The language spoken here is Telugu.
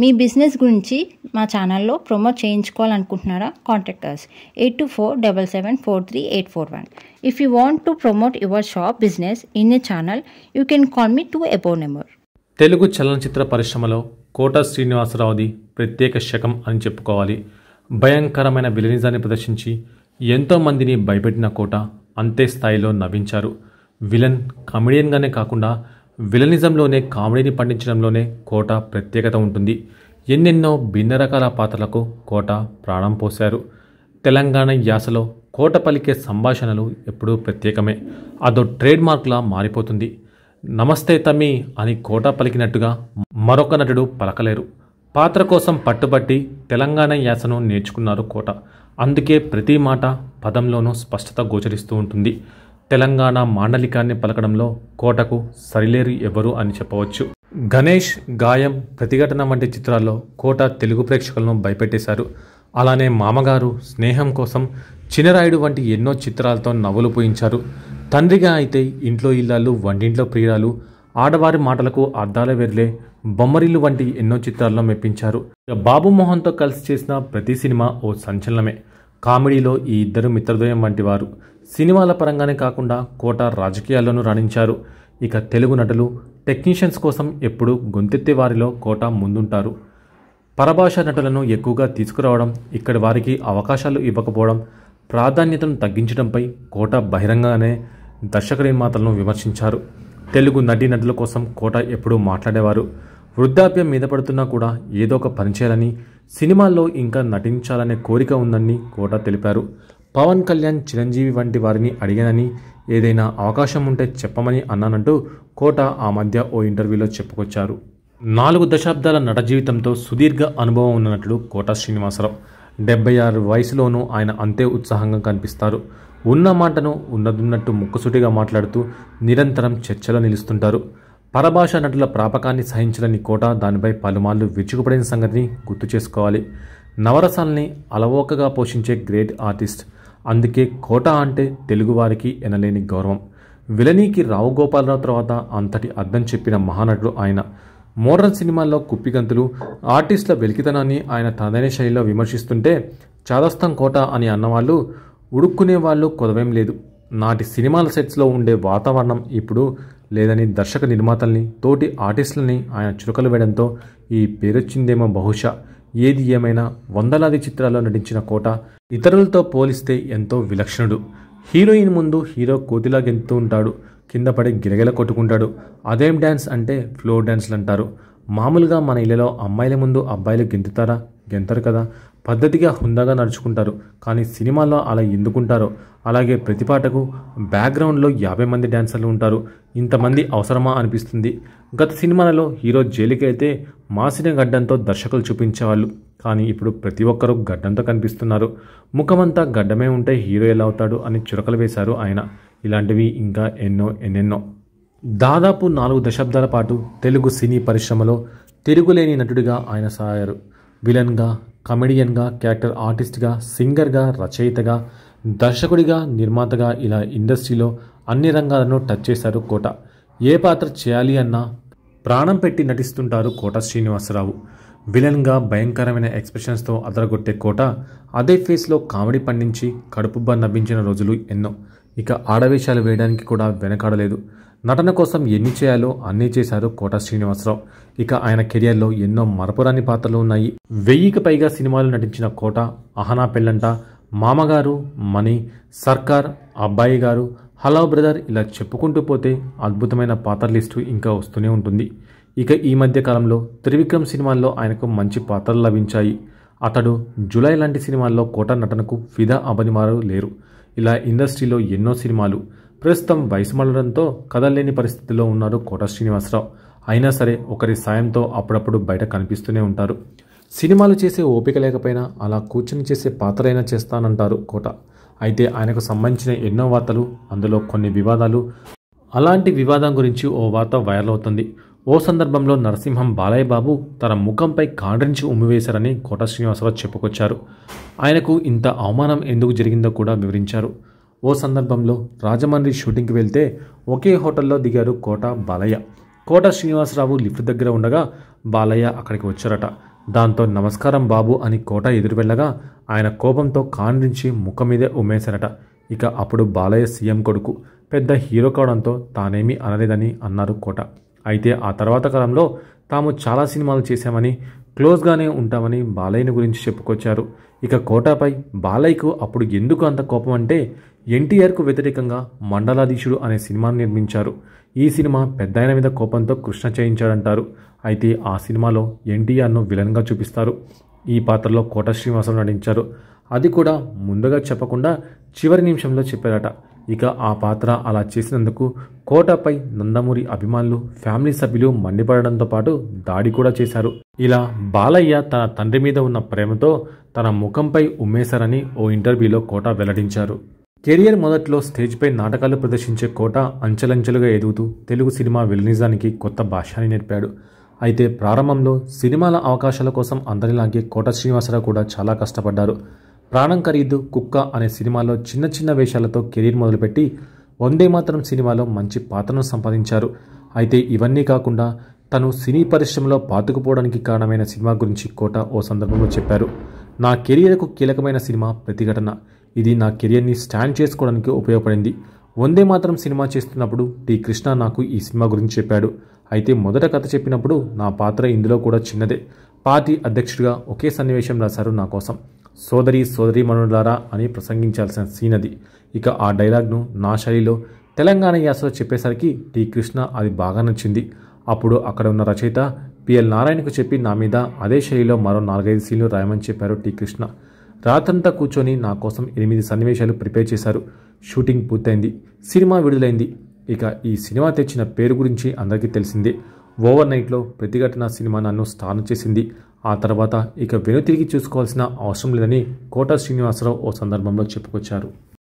మీ బిజినెస్ గురించి మా ఛానల్లో ప్రమోట్ చేయించుకోవాలనుకుంటున్నారా contact us eight two four double seven four three eight four one if you want to promote your shop business in a channel you can call me to above number Telugu చలనచిత్ర పరిశ్రమలో కోట శ్రీనివాసరావుది ప్రత్యేక శకం అని చెప్పుకోవాలి భయంకరమైన విలనిజాన్ని ప్రదర్శించి ఎంతోమందిని భయపెట్టిన కోట అంతే స్థాయిలో నవ్వించారు విలన్ కమెడియన్గానే కాకుండా విలనిజంలోనే కామెడీని పండించడంలోనే కోట ప్రత్యేకత ఉంటుంది ఎన్నెన్నో భిన్న రకాల పాత్రలకు కోట ప్రాణం పోశారు తెలంగాణ యాసలో కోట పలికే సంభాషణలు ఎప్పుడూ ప్రత్యేకమే అదో ట్రేడ్ మార్క్లా మారిపోతుంది నమస్తే తమ్మి అని కోట పలికినట్టుగా మరొక నటుడు పలకలేరు పాత్ర కోసం పట్టుబట్టి తెలంగాణ యాసను నేర్చుకున్నారు కోట అందుకే ప్రతి మాట పదంలోనూ స్పష్టత గోచరిస్తూ ఉంటుంది తెలంగాణ మాండలికాన్ని పలకడంలో కోటకు సరిలేరు ఎవరు అని చెప్పవచ్చు గణేష్ గాయం ప్రతిఘటన వంటి చిత్రాల్లో కోట తెలుగు ప్రేక్షకులను భయపెట్టేశారు అలానే మామగారు స్నేహం కోసం చినరాయుడు వంటి ఎన్నో చిత్రాలతో నవ్వులు పోయించారు తండ్రిగా అయితే ఇంట్లో ఇల్లాలు వంటింట్లో ప్రియురాలు ఆడవారి మాటలకు అద్దాల వెర్లే బొమ్మరిల్లు వంటి ఎన్నో చిత్రాల్లో మెప్పించారు బాబు మోహన్తో కలిసి చేసిన ప్రతి సినిమా ఓ సంచలనమే కామెడీలో ఈ ఇద్దరు మిత్రద్వయం వంటి వారు సినిమాల పరంగానే కాకుండా కోట రాజకీయాల్లోనూ రాణించారు ఇక తెలుగు నటులు టెక్నీషియన్స్ కోసం ఎప్పుడూ గొంతెత్తే వారిలో కోట ముందుంటారు పరభాష నటులను ఎక్కువగా తీసుకురావడం ఇక్కడి వారికి అవకాశాలు ఇవ్వకపోవడం ప్రాధాన్యతను తగ్గించడంపై కోట బహిరంగంగానే నిర్మాతలను విమర్శించారు తెలుగు నటీ నటుల కోసం కోట ఎప్పుడూ మాట్లాడేవారు వృద్ధాప్యం మీద పడుతున్నా కూడా ఏదో ఒక పని చేయాలని సినిమాల్లో ఇంకా నటించాలనే కోరిక ఉందని కోట తెలిపారు పవన్ కళ్యాణ్ చిరంజీవి వంటి వారిని అడిగానని ఏదైనా అవకాశం ఉంటే చెప్పమని అన్నానంటూ కోట ఆ మధ్య ఓ ఇంటర్వ్యూలో చెప్పుకొచ్చారు నాలుగు దశాబ్దాల నట జీవితంతో సుదీర్ఘ అనుభవం ఉన్నట్లు కోట శ్రీనివాసరావు డెబ్బై ఆరు వయసులోనూ ఆయన అంతే ఉత్సాహంగా కనిపిస్తారు ఉన్న మాటను ఉన్నదున్నట్టు ముక్కసుటిగా మాట్లాడుతూ నిరంతరం చర్చలో నిలుస్తుంటారు పరభాష నటుల ప్రాపకాన్ని సహించలేని కోట దానిపై పలుమార్లు విరుచుకుపడిన సంగతిని గుర్తు చేసుకోవాలి నవరసాల్ని అలవోకగా పోషించే గ్రేట్ ఆర్టిస్ట్ అందుకే కోట అంటే తెలుగువారికి ఎనలేని గౌరవం విలనీకి రావు గోపాలరావు తర్వాత అంతటి అర్థం చెప్పిన మహానటుడు ఆయన మోడర్న్ సినిమాల్లో కుప్పిగంతులు ఆర్టిస్టుల వెలికితనాన్ని ఆయన తనదైన శైలిలో విమర్శిస్తుంటే చాదస్తం కోట అని అన్నవాళ్ళు ఉడుక్కునే వాళ్ళు కొదవేం లేదు నాటి సినిమాల సెట్స్లో ఉండే వాతావరణం ఇప్పుడు లేదని దర్శక నిర్మాతల్ని తోటి ఆర్టిస్టులని ఆయన చురుకలు వేయడంతో ఈ పేరొచ్చిందేమో బహుశా ఏది ఏమైనా వందలాది చిత్రాల్లో నటించిన కోట ఇతరులతో పోలిస్తే ఎంతో విలక్షణుడు హీరోయిన్ ముందు హీరో కోతిలా గెంతు ఉంటాడు కింద పడి గిరగెల కొట్టుకుంటాడు అదేం డ్యాన్స్ అంటే ఫ్లోర్ డ్యాన్స్లు అంటారు మామూలుగా మన ఇళ్ళలో అమ్మాయిల ముందు అబ్బాయిలు గెంతుతారా గెంతరు కదా పద్ధతిగా హుందాగా నడుచుకుంటారు కానీ సినిమాల్లో అలా ఎందుకుంటారో అలాగే ప్రతి పాటకు బ్యాక్గ్రౌండ్లో యాభై మంది డ్యాన్సర్లు ఉంటారు ఇంతమంది అవసరమా అనిపిస్తుంది గత సినిమాలలో హీరో జైలుకి అయితే మాసిన గడ్డంతో దర్శకులు చూపించేవాళ్ళు కానీ ఇప్పుడు ప్రతి ఒక్కరూ గడ్డంతో కనిపిస్తున్నారు ముఖమంతా గడ్డమే ఉంటే హీరో ఎలా అవుతాడు అని చురకలు వేశారు ఆయన ఇలాంటివి ఇంకా ఎన్నో ఎన్నెన్నో దాదాపు నాలుగు దశాబ్దాల పాటు తెలుగు సినీ పరిశ్రమలో తెలుగులేని నటుడిగా ఆయన సాగారు విలన్గా కమెడియన్గా క్యారెక్టర్ ఆర్టిస్ట్గా సింగర్గా రచయితగా దర్శకుడిగా నిర్మాతగా ఇలా ఇండస్ట్రీలో అన్ని రంగాలను టచ్ చేశారు కోట ఏ పాత్ర చేయాలి అన్నా ప్రాణం పెట్టి నటిస్తుంటారు కోట శ్రీనివాసరావు విలన్గా భయంకరమైన ఎక్స్ప్రెషన్స్తో అదరగొట్టే కోట అదే ఫేస్లో కామెడీ పండించి కడుపుబ్బ నవ్వించిన రోజులు ఎన్నో ఇక ఆడవేషాలు వేయడానికి కూడా వెనకాడలేదు నటన కోసం ఎన్ని చేయాలో అన్నీ చేశారు కోట శ్రీనివాసరావు ఇక ఆయన కెరియర్లో ఎన్నో మరపురాని పాత్రలు ఉన్నాయి వెయ్యికి పైగా సినిమాలు నటించిన కోట అహనా పెళ్ళంట మామగారు మణి సర్కార్ అబ్బాయి గారు హలో బ్రదర్ ఇలా చెప్పుకుంటూ పోతే అద్భుతమైన పాత్ర లిస్టు ఇంకా వస్తూనే ఉంటుంది ఇక ఈ మధ్య కాలంలో త్రివిక్రమ్ సినిమాల్లో ఆయనకు మంచి పాత్రలు లభించాయి అతడు జులై లాంటి సినిమాల్లో కోట నటనకు ఫిదా అబనిమారు లేరు ఇలా ఇండస్ట్రీలో ఎన్నో సినిమాలు ప్రస్తుతం వయసు మళ్ళడంతో కదలలేని పరిస్థితిలో ఉన్నారు కోట శ్రీనివాసరావు అయినా సరే ఒకరి సాయంతో అప్పుడప్పుడు బయట కనిపిస్తూనే ఉంటారు సినిమాలు చేసే ఓపిక లేకపోయినా అలా కూర్చొని చేసే పాత్రైనా చేస్తానంటారు కోట అయితే ఆయనకు సంబంధించిన ఎన్నో వార్తలు అందులో కొన్ని వివాదాలు అలాంటి వివాదం గురించి ఓ వార్త వైరల్ అవుతుంది ఓ సందర్భంలో నరసింహం బాలయ్య బాబు తన ముఖంపై కాండ్రించి ఉమ్మివేశారని కోట శ్రీనివాసరావు చెప్పుకొచ్చారు ఆయనకు ఇంత అవమానం ఎందుకు జరిగిందో కూడా వివరించారు ఓ సందర్భంలో రాజమండ్రి షూటింగ్కి వెళ్తే ఒకే హోటల్లో దిగారు కోట బాలయ్య కోట శ్రీనివాసరావు లిఫ్ట్ దగ్గర ఉండగా బాలయ్య అక్కడికి వచ్చారట దాంతో నమస్కారం బాబు అని కోట ఎదురు వెళ్ళగా ఆయన కోపంతో కాండ్రించి ముఖం మీదే ఉమ్మేశారట ఇక అప్పుడు బాలయ్య సీఎం కొడుకు పెద్ద హీరో కావడంతో తానేమీ అనలేదని అన్నారు కోట అయితే ఆ తర్వాత కాలంలో తాము చాలా సినిమాలు చేశామని క్లోజ్గానే ఉంటామని బాలయ్యని గురించి చెప్పుకొచ్చారు ఇక కోటాపై బాలయ్యకు అప్పుడు ఎందుకు అంత కోపం అంటే ఎన్టీఆర్కు వ్యతిరేకంగా మండలాధీశుడు అనే సినిమాను నిర్మించారు ఈ సినిమా పెద్దాయన మీద కోపంతో కృష్ణ చేయించాడంటారు అయితే ఆ సినిమాలో ఎన్టీఆర్ను విలన్గా చూపిస్తారు ఈ పాత్రలో కోట శ్రీనివాసరావు నటించారు అది కూడా ముందుగా చెప్పకుండా చివరి నిమిషంలో చెప్పారట ఇక ఆ పాత్ర అలా చేసినందుకు కోటపై నందమూరి అభిమానులు ఫ్యామిలీ సభ్యులు మండిపడడంతో పాటు దాడి కూడా చేశారు ఇలా బాలయ్య తన తండ్రి మీద ఉన్న ప్రేమతో తన ముఖంపై ఉమ్మేశారని ఓ ఇంటర్వ్యూలో కోట వెల్లడించారు కెరియర్ మొదట్లో స్టేజ్పై నాటకాలు ప్రదర్శించే కోట అంచెలంచెలుగా ఎదుగుతూ తెలుగు సినిమా విలనిజానికి కొత్త భాషని నేర్పాడు అయితే ప్రారంభంలో సినిమాల అవకాశాల కోసం అందరిలాగే కోట శ్రీనివాసరావు కూడా చాలా కష్టపడ్డారు ప్రాణం ఖరీదు కుక్క అనే సినిమాలో చిన్న చిన్న వేషాలతో కెరీర్ మొదలుపెట్టి వందే మాత్రం సినిమాలో మంచి పాత్రను సంపాదించారు అయితే ఇవన్నీ కాకుండా తను సినీ పరిశ్రమలో పాతుకుపోవడానికి కారణమైన సినిమా గురించి కోట ఓ సందర్భంలో చెప్పారు నా కెరియర్కు కీలకమైన సినిమా ప్రతిఘటన ఇది నా కెరియర్ని స్టాండ్ చేసుకోవడానికి ఉపయోగపడింది వందే మాత్రం సినిమా చేస్తున్నప్పుడు టి కృష్ణ నాకు ఈ సినిమా గురించి చెప్పాడు అయితే మొదట కథ చెప్పినప్పుడు నా పాత్ర ఇందులో కూడా చిన్నదే పార్టీ అధ్యక్షుడిగా ఒకే సన్నివేశం రాశారు నా కోసం సోదరి మనులారా అని ప్రసంగించాల్సిన సీన్ అది ఇక ఆ డైలాగ్ను నా శైలిలో తెలంగాణ యాసలో చెప్పేసరికి టి కృష్ణ అది బాగా నచ్చింది అప్పుడు అక్కడ ఉన్న రచయిత పిఎల్ నారాయణకు చెప్పి నా మీద అదే శైలిలో మరో నాలుగైదు సీన్లు రాయమని చెప్పారు టి కృష్ణ రాత్రంతా కూర్చొని నా కోసం ఎనిమిది సన్నివేశాలు ప్రిపేర్ చేశారు షూటింగ్ పూర్తయింది సినిమా విడుదలైంది ఇక ఈ సినిమా తెచ్చిన పేరు గురించి అందరికీ తెలిసిందే ఓవర్ నైట్లో ప్రతిఘటన సినిమా నన్ను స్థానం చేసింది ఆ తర్వాత ఇక వెనుతిరిగి చూసుకోవాల్సిన అవసరం లేదని కోట శ్రీనివాసరావు ఓ సందర్భంలో చెప్పుకొచ్చారు